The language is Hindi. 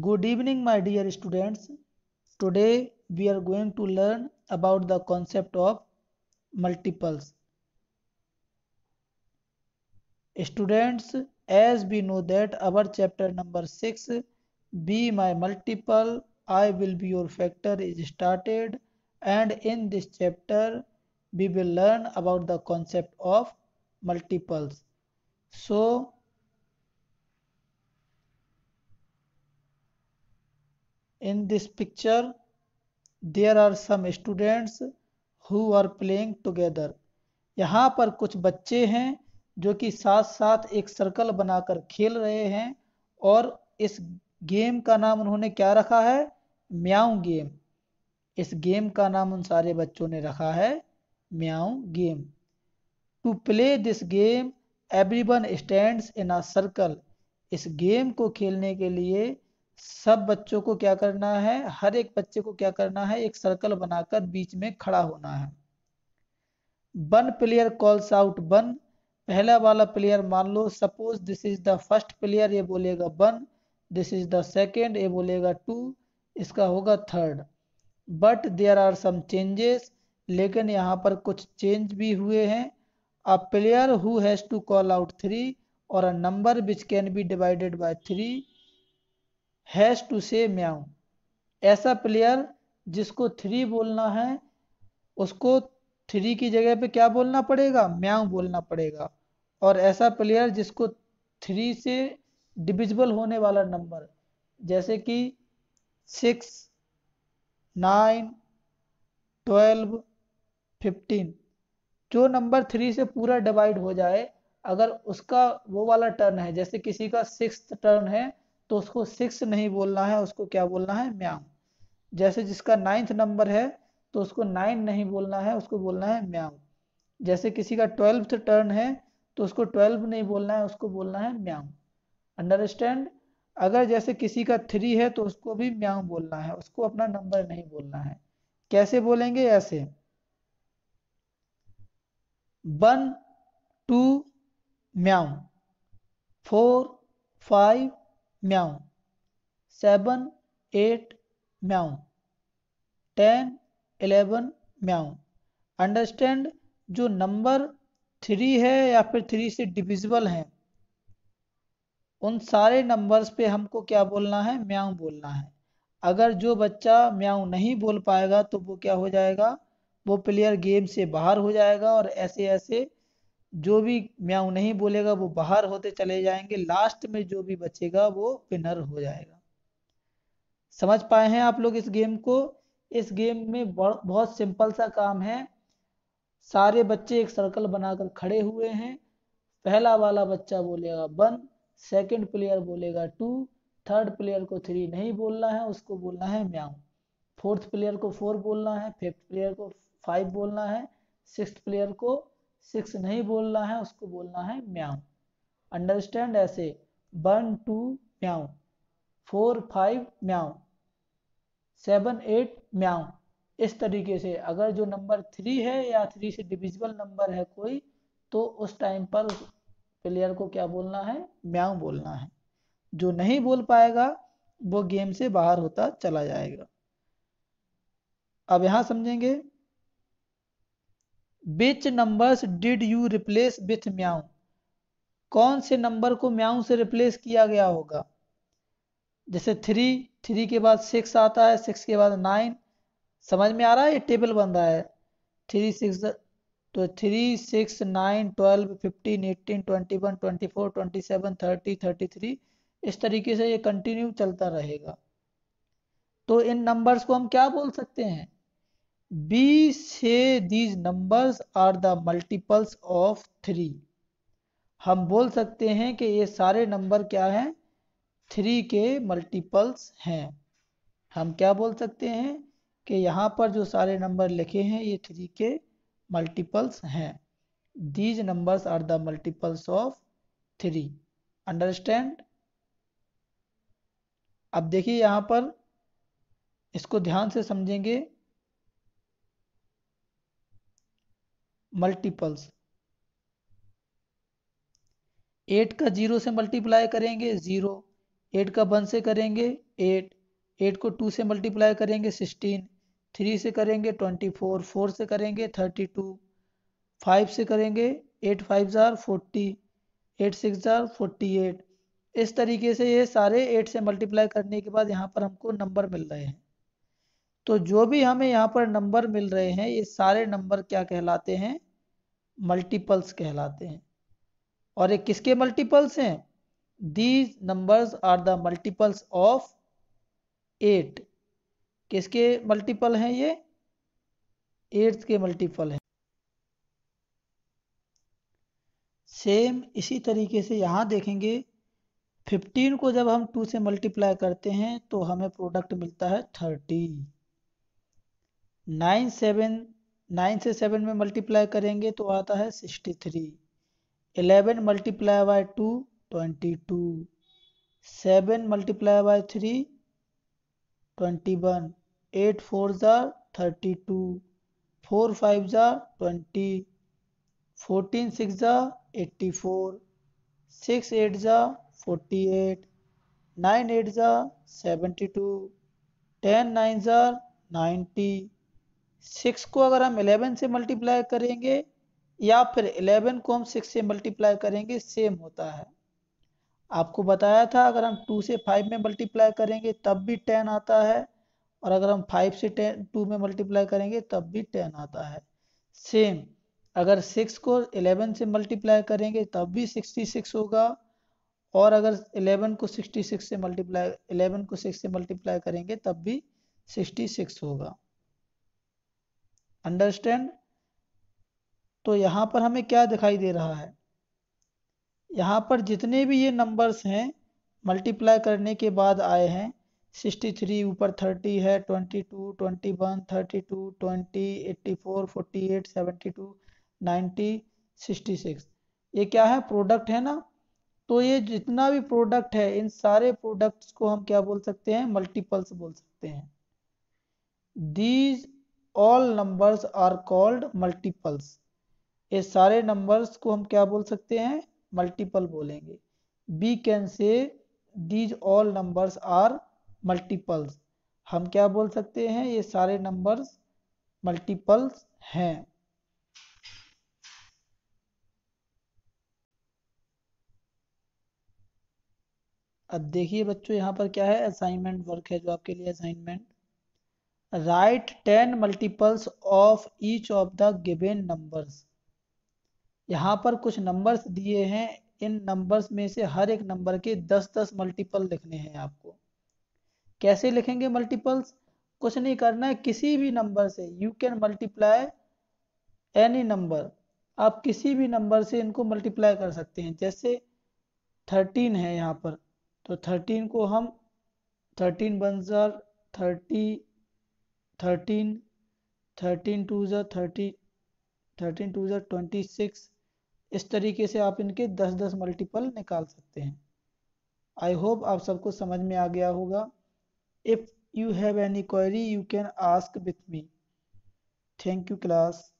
good evening my dear students today we are going to learn about the concept of multiples students as we know that our chapter number 6 be my multiple i will be your factor is started and in this chapter we will learn about the concept of multiples so in this picture there are some students who are playing together यहाँ पर कुछ बच्चे हैं जो कि साथ साथ एक सर्कल बनाकर खेल रहे हैं और इस गेम का नाम उन्होंने क्या रखा है म्याऊ गेम इस गेम का नाम उन सारे बच्चों ने रखा है meow game to play this game everyone stands in a circle इस गेम को खेलने के लिए सब बच्चों को क्या करना है हर एक बच्चे को क्या करना है एक सर्कल बनाकर बीच में खड़ा होना है one player calls out one पहला वाला प्लेयर मान लो suppose this is the first player ये बोलेगा one this is the second ये बोलेगा टू इसका होगा third but there are some changes लेकिन यहाँ पर कुछ चेंज भी हुए हैं a player who has to call out three और a number which can be divided by three has to say meow ऐसा प्लेयर जिसको थ्री बोलना है उसको थ्री की जगह पे क्या बोलना पड़ेगा म्याओ बोलना पड़ेगा और ऐसा प्लेयर जिसको थ्री से डिविजिबल होने वाला नंबर जैसे कि सिक्स नाइन ट्वेल्व फिफ्टीन जो नंबर थ्री से पूरा डिवाइड हो जाए अगर उसका वो वाला टर्न है जैसे किसी का सिक्स टर्न है तो उसको सिक्स नहीं बोलना है उसको क्या बोलना है म्याऊ जैसे जिसका नाइन्थ नंबर है तो उसको नाइन नहीं बोलना है उसको बोलना है म्याऊ जैसे किसी का ट्वेल्थ टर्न है तो उसको ट्वेल्व नहीं बोलना है उसको बोलना है म्याऊ अंडरस्टैंड अगर जैसे किसी का थ्री है तो उसको भी म्याऊ बोलना है उसको अपना नंबर नहीं बोलना है कैसे बोलेंगे ऐसे one two meow four five meow seven eight meow ten eleven meow understand जो नंबर थ्री है या फिर थ्री से डिविजिबल है उन सारे नंबर्स पे हमको क्या बोलना है म्याओ बोलना है अगर जो बच्चा म्याओ नहीं बोल पाएगा तो वो क्या हो जाएगा वो प्लेयर गेम से बाहर हो जाएगा और ऐसे ऐसे जो भी म्याऊ नहीं बोलेगा वो बाहर होते चले जाएंगे लास्ट में जो भी बचेगा वो विनर हो जाएगा समझ पाए हैं आप लोग इस गेम को इस गेम में बहुत सिंपल सा काम है सारे बच्चे एक सर्कल बनाकर खड़े हुए हैं पहला वाला बच्चा बोलेगा वन सेकंड प्लेयर बोलेगा टू थर्ड प्लेयर को थ्री नहीं बोलना है उसको बोलना है म्याऊ फोर्थ प्लेयर को फोर बोलना है फिफ्थ प्लेयर को फाइव बोलना है सिक्स प्लेयर को सिक्स नहीं बोलना है उसको बोलना है म्याऊ अंडरस्टैंड ऐसे one two meow four five meow seven eight meow इस तरीके से अगर जो नंबर थ्री है या थ्री से डिविजिबल नंबर है कोई तो उस टाइम पर प्लेयर को क्या बोलना है म्याऊ बोलना है जो नहीं बोल पाएगा वो गेम से बाहर होता चला जाएगा अब यहां समझेंगे which numbers did you replace with meow कौन से नंबर को म्याऊ से रिप्लेस किया गया होगा जैसे थ्री थ्री के बाद सिक्स आता है सिक्स के बाद नाइन समझ में आ रहा है ये टेबल बन रहा है थ्री सिक्स तो three six nine twelve fifteen eighteen twenty one twenty four twenty seven thirty thirty three इस तरीके से ये कंटिन्यू चलता रहेगा तो इन नंबर्स को हम क्या बोल सकते हैं we say these numbers are the multiples of three हम बोल सकते हैं कि ये सारे नंबर क्या हैं थ्री के मल्टीपल्स हैं हम क्या बोल सकते हैं कि यहाँ पर जो सारे नंबर लिखे हैं ये थ्री के मल्टीपल्स हैं these numbers are the multiples of three understand अब देखिए यहाँ पर इसको ध्यान से समझेंगे मल्टीपल्स एट का जीरो से मल्टीप्लाई करेंगे जीरो एट का वन से करेंगे एट एट को टू से मल्टीप्लाई करेंगे सिक्सटीन थ्री से करेंगे ट्वेंटी फोर फोर से करेंगे थर्टी टू फाइव से करेंगे एट फाइव ज़ार फोर्टी एट सिक्स ज़ार फोर्टी एट इस तरीके से ये सारे एट से मल्टीप्लाई करने के बाद यहाँ पर हमको नंबर मिल रहे हैं तो जो भी हमें यहाँ पर नंबर मिल रहे हैं ये सारे नंबर क्या कहलाते हैं मल्टीपल्स कहलाते हैं और ये किसके मल्टीपल्स हैं these numbers are the multiples of eight किसके मल्टीपल हैं ये एट्स के मल्टीपल हैं सेम इसी तरीके से यहां देखेंगे फिफ्टीन को जब हम टू से मल्टीप्लाई करते हैं तो हमें प्रोडक्ट मिलता है थर्टी नाइन सेवन नाइन से सेवन में मल्टीप्लाई करेंगे तो आता है sixty three eleven multiply by two twenty two seven multiply by three twenty one eight four ज़ार थर्टी टू फोर फाइव ज़ार ट्वेंटी फोर्टीन सिक्स ज़ार एट्टी फोर सिक्स एट ज़ार फोर्टी एट नाइन एट ज़ार सेवेंटी टू टेन नाइन ज़ार नाइन्टी सिक्स को अगर हम इलेवन से मल्टीप्लाई करेंगे या फिर इलेवन को हम सिक्स से मल्टीप्लाई करेंगे सेम होता है आपको बताया था अगर हम टू से फाइव में मल्टीप्लाई करेंगे तब भी टेन आता है और अगर हम फाइव से टेन टू में मल्टीप्लाई करेंगे तब भी टेन आता है सेम अगर सिक्स को इलेवन से मल्टीप्लाई करेंगे तब भी सिक्सटी सिक्स होगा और अगर इलेवन को सिक्सटी सिक्स से मल्टीप्लाई इलेवन को सिक्स से मल्टीप्लाई करेंगे तब भी सिक्सटी सिक्स होगा अंडरस्टैंड तो यहाँ पर हमें क्या दिखाई दे रहा है यहाँ पर जितने भी ये नंबर्स हैं मल्टीप्लाई करने के बाद आए हैं 63 ऊपर 30 है 22 21 32 20 84 48 72 90 66 ये क्या है प्रोडक्ट है ना तो ये जितना भी प्रोडक्ट है इन सारे प्रोडक्ट्स को हम क्या बोल सकते हैं मल्टीपल्स बोल सकते हैं these all numbers are called multiples ये सारे नंबर्स को हम क्या बोल सकते हैं मल्टीपल बोलेंगे we can say these all numbers are multiples हम क्या बोल सकते हैं ये सारे नंबर्स मल्टीपल्स हैं अब देखिए बच्चों यहां पर क्या है असाइनमेंट वर्क है जो आपके लिए assignment write ten multiples of each of the given numbers यहाँ पर कुछ नंबर्स दिए हैं इन नंबर्स में से हर एक नंबर के दस दस मल्टीपल लिखने हैं आपको कैसे लिखेंगे मल्टीपल्स कुछ नहीं करना है किसी भी नंबर से you can multiply any number आप किसी भी नंबर से इनको मल्टीप्लाई कर सकते हैं जैसे थर्टीन है यहाँ पर तो थर्टीन को हम thirteen one thirty thirteen thirteen two ज़ा थर्टी थर्टीन टू ज़ा ट्वेंटी सिक्स इस तरीके से आप इनके दस दस मल्टीपल निकाल सकते हैं आई होप आप सबको समझ में आ गया होगा if you have any query you can ask with me thank you class